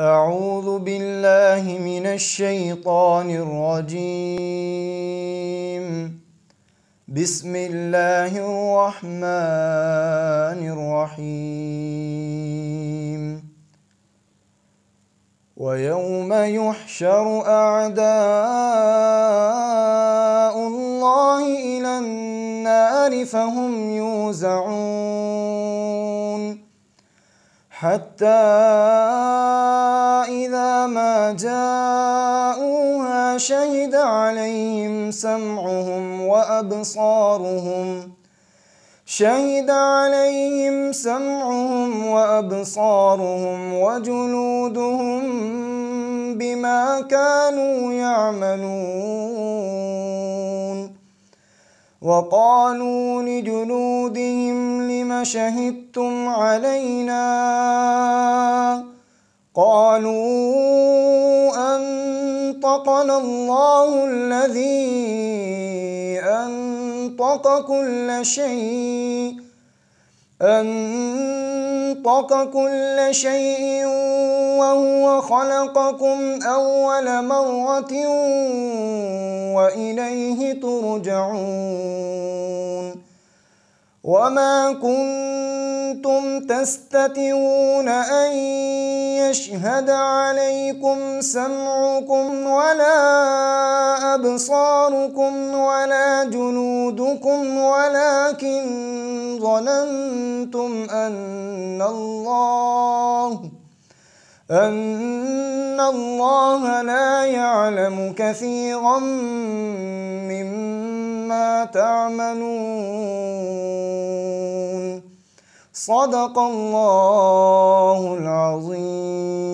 أعوذ بالله من الشيطان الرجيم بسم الله الرحمن الرحيم ويوم يحشر أعداء الله إلى النار فهم يوزعون حتى جاءوها شهد عليهم سمعهم وأبصارهم شهد عليهم سمعهم وأبصارهم وجلودهم بما كانوا يعملون وقالوا لجلودهم لم شهدتم علينا قالوا أنطقنا الله الذي أنطق كل شيء أنطق كل شيء وهو خلقكم أول مرة وإليه ترجعون وما كنتم تستترون أن يشهد عليكم سمعكم ولا أبصاركم ولا جنودكم ولكن ظننتم أن الله أن الله لا يعلم كثيرا مما تعملون صدق الله العظيم